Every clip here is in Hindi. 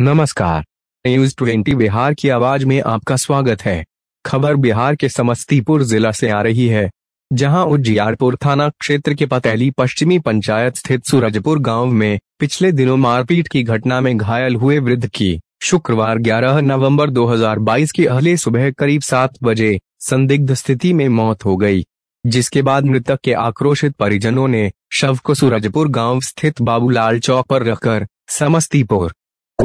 नमस्कार न्यूज ट्वेंटी बिहार की आवाज में आपका स्वागत है खबर बिहार के समस्तीपुर जिला से आ रही है जहां उज्जियारपुर थाना क्षेत्र के पतेली पश्चिमी पंचायत स्थित सूरजपुर गांव में पिछले दिनों मारपीट की घटना में घायल हुए वृद्ध की शुक्रवार 11 नवंबर 2022 की अहले सुबह करीब सात बजे संदिग्ध स्थिति में मौत हो गई जिसके बाद मृतक के आक्रोशित परिजनों ने शव को सूरजपुर गांव स्थित बाबूलाल चौक पर रखकर समस्तीपुर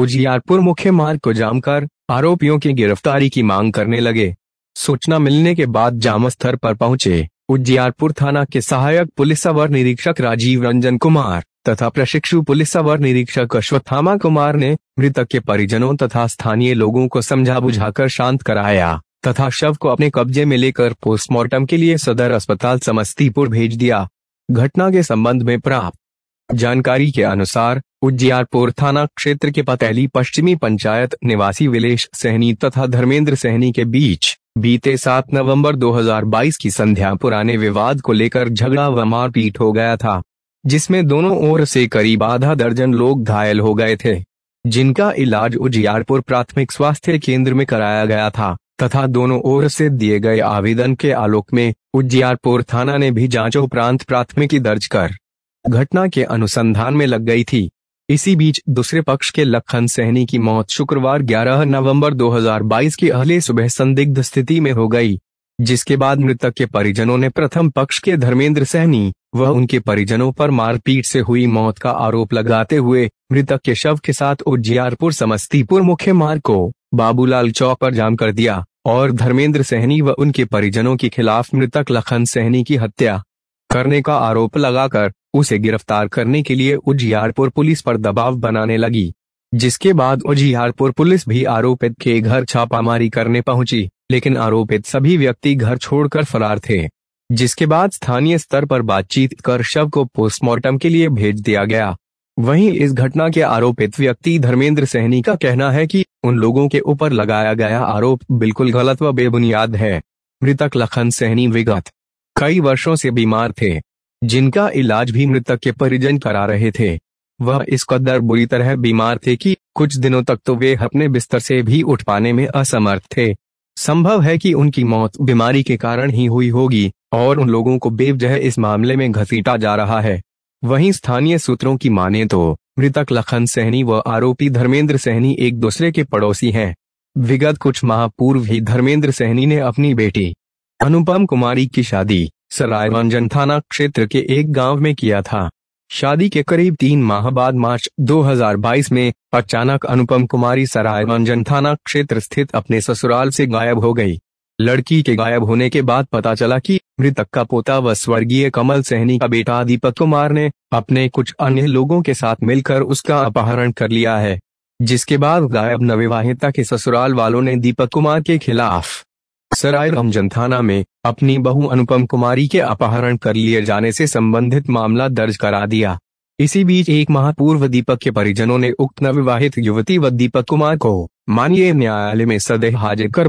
उजियारपुर मुख्य मार्ग को जाम कर आरोपियों की गिरफ्तारी की मांग करने लगे सूचना मिलने के बाद जाम स्थल पर पहुंचे उजियारपुर थाना के सहायक पुलिस अवर निरीक्षक राजीव रंजन कुमार तथा प्रशिक्षु पुलिस अवर निरीक्षक अश्वत्थामा कुमार ने मृतक के परिजनों तथा स्थानीय लोगों को समझा बुझाकर शांत कराया तथा शव को अपने कब्जे में लेकर पोस्टमार्टम के लिए सदर अस्पताल समस्तीपुर भेज दिया घटना के संबंध में प्राप्त जानकारी के अनुसार उज्जियारपुर थाना क्षेत्र के पतेली पश्चिमी पंचायत निवासी विलेश सहनी तथा धर्मेंद्र सहनी के बीच बीते 7 नवंबर 2022 की संध्या पुराने विवाद को लेकर झगड़ा व मारपीट हो गया था जिसमें दोनों ओर से करीब आधा दर्जन लोग घायल हो गए थे जिनका इलाज उजियारपुर प्राथमिक स्वास्थ्य केंद्र में कराया गया था तथा दोनों ओर से दिए गए आवेदन के आलोक में उज्जियारपुर थाना ने भी जांच उपरांत प्राथमिकी दर्ज कर घटना के अनुसंधान में लग गई थी इसी बीच दूसरे पक्ष के लखन सहनी की मौत शुक्रवार 11 नवंबर 2022 की अहले सुबह संदिग्ध स्थिति में हो गई जिसके बाद मृतक के परिजनों ने प्रथम पक्ष के धर्मेंद्र सहनी व उनके परिजनों पर मारपीट से हुई मौत का आरोप लगाते हुए मृतक के शव के साथ उज्जियारपुर समस्तीपुर मुख्य मार्ग को बाबूलाल चौक पर जाम कर दिया और धर्मेंद्र सहनी व उनके परिजनों के खिलाफ मृतक लखन सहनी की हत्या करने का आरोप लगाकर उसे गिरफ्तार करने के लिए उजियारपुर पुलिस पर दबाव बनाने लगी जिसके बाद उजियारपुर पुलिस भी आरोपित के घर छापामारी करने पहुंची लेकिन आरोपित सभी व्यक्ति घर छोड़कर फरार थे जिसके बाद स्थानीय स्तर पर बातचीत कर शव को पोस्टमार्टम के लिए भेज दिया गया वहीं इस घटना के आरोपित व्यक्ति धर्मेंद्र सहनी का कहना है कि उन लोगों के ऊपर लगाया गया आरोप बिल्कुल गलत व बेबुनियाद है मृतक लखन सहनी विगत कई वर्षों से बीमार थे जिनका इलाज भी मृतक के परिजन करा रहे थे वह इस कदर बुरी तरह बीमार थे कि कुछ दिनों तक तो वे अपने बिस्तर से भी उठ पाने में असमर्थ थे संभव है कि उनकी मौत बीमारी के कारण ही हुई होगी और उन लोगों को बेवजह इस मामले में घसीटा जा रहा है वहीं स्थानीय सूत्रों की माने तो मृतक लखन सहनी व आरोपी धर्मेंद्र सहनी एक दूसरे के पड़ोसी हैं विगत कुछ माह पूर्व ही धर्मेंद्र सहनी ने अपनी बेटी अनुपम कुमारी की शादी सरायरंजन थाना क्षेत्र के एक गांव में किया था शादी के करीब तीन माह बाद मार्च 2022 में अचानक अनुपम कुमारी सरायरंजन थाना क्षेत्र स्थित अपने ससुराल से गायब हो गई लड़की के गायब होने के बाद पता चला कि मृतक का पोता व स्वर्गीय कमल सहनी का बेटा दीपक कुमार ने अपने कुछ अन्य लोगों के साथ मिलकर उसका अपहरण कर लिया है जिसके बाद गायब नवविवाहिता के ससुराल वालों ने दीपक कुमार के खिलाफ सराय रमजन थाना में अपनी बहु अनुपम कुमारी के अपहरण कर लिए जाने से संबंधित मामला दर्ज करा दिया इसी बीच एक माह पूर्व दीपक के परिजनों ने उक्त नवविवाहित युवती व दीपक कुमार को माननीय न्यायालय में सदैह हाजिर कर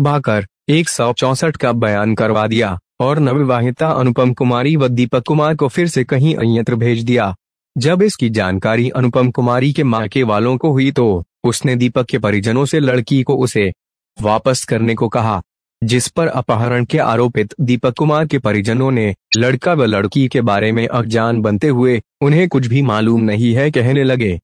एक सौ चौसठ का बयान करवा दिया और नवविवाहिता अनुपम कुमारी व दीपक कुमार को फिर से कहीं अन्यत्र भेज दिया जब इसकी जानकारी अनुपम कुमारी के माके वालों को हुई तो उसने दीपक के परिजनों से लड़की को उसे वापस करने को कहा जिस पर अपहरण के आरोपित दीपक कुमार के परिजनों ने लड़का व लड़की के बारे में अज्ञान बनते हुए उन्हें कुछ भी मालूम नहीं है कहने लगे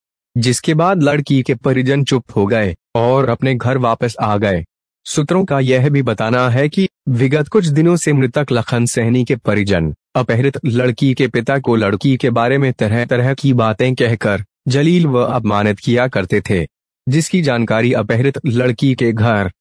जिसके बाद लड़की के परिजन चुप हो गए और अपने घर वापस आ गए सूत्रों का यह भी बताना है कि विगत कुछ दिनों से मृतक लखन सहनी के परिजन अपहृत लड़की के पिता को लड़की के बारे में तरह तरह की बातें कहकर जलील व अपमानित किया करते थे जिसकी जानकारी अपहृत लड़की के घर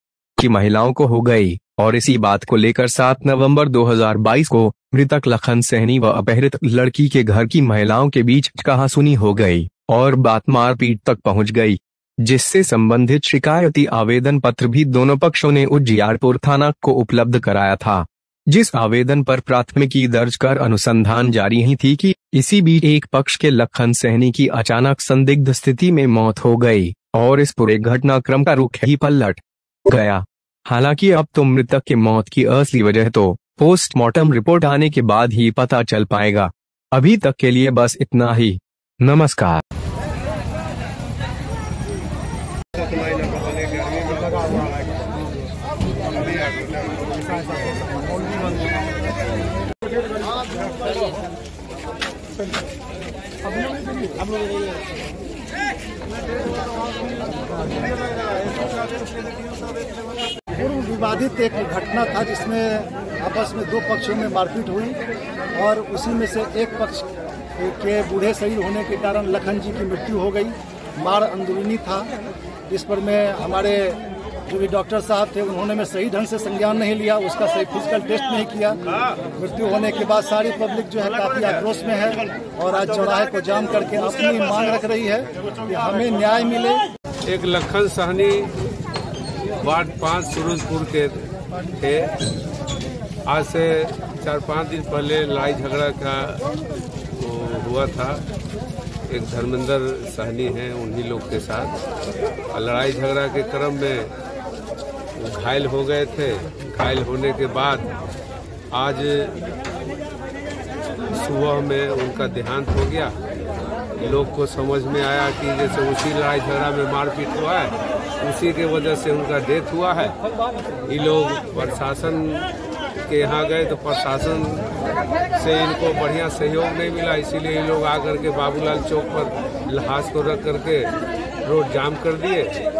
की महिलाओं को हो गई और इसी बात को लेकर 7 नवंबर 2022 को मृतक लखन सहनी व अपहृत लड़की के घर की महिलाओं के बीच कहासुनी हो गई और बात मारपीट तक पहुंच गई जिससे संबंधित शिकायती आवेदन पत्र भी दोनों पक्षों ने उज्जियारपुर थाना को उपलब्ध कराया था जिस आवेदन पर प्राथमिकी दर्ज कर अनुसंधान जारी ही थी कि इसी बीच एक पक्ष के लखन सहनी की अचानक संदिग्ध स्थिति में मौत हो गई और इस पूरे घटनाक्रम का रुख ही पलट गया हालांकि अब तो मृतक के मौत की असली वजह तो पोस्टमार्टम रिपोर्ट आने के बाद ही पता चल पाएगा अभी तक के लिए बस इतना ही नमस्कार पूर्व विवादित एक घटना था जिसमें आपस में दो पक्षों में मारपीट हुई और उसी में से एक पक्ष के बूढ़े शहीद होने के कारण लखन जी की मृत्यु हो गई मार अंदरूनी था जिस पर मैं हमारे जो भी डॉक्टर साहब थे उन्होंने में सही ढंग से संज्ञान नहीं लिया उसका सही फिजिकल टेस्ट नहीं किया मृत्यु होने के बाद सारी पब्लिक जो है काफी आक्रोश में है और आज चौराहे को जाम करके अपनी मांग रख रही है कि हमें न्याय मिले एक लखन सहनी वार्ड पांच सूरजपुर के थे आज से चार पाँच दिन पहले लड़ाई झगड़ा का तो हुआ था एक धर्मेंद्र सहनी हैं उन्हीं लोग के साथ लड़ाई झगड़ा के क्रम में घायल हो गए थे घायल होने के बाद आज सुबह में उनका देहांत हो गया लोग को समझ में आया कि जैसे उसी लड़ाई झगड़ा में मारपीट हुआ है उसी के वजह से उनका डेथ हुआ है ये लोग प्रशासन के यहाँ गए तो प्रशासन से इनको बढ़िया सहयोग नहीं मिला इसीलिए ये लोग आकर के बाबूलाल चौक पर लहास को रख करके रोड जाम कर दिए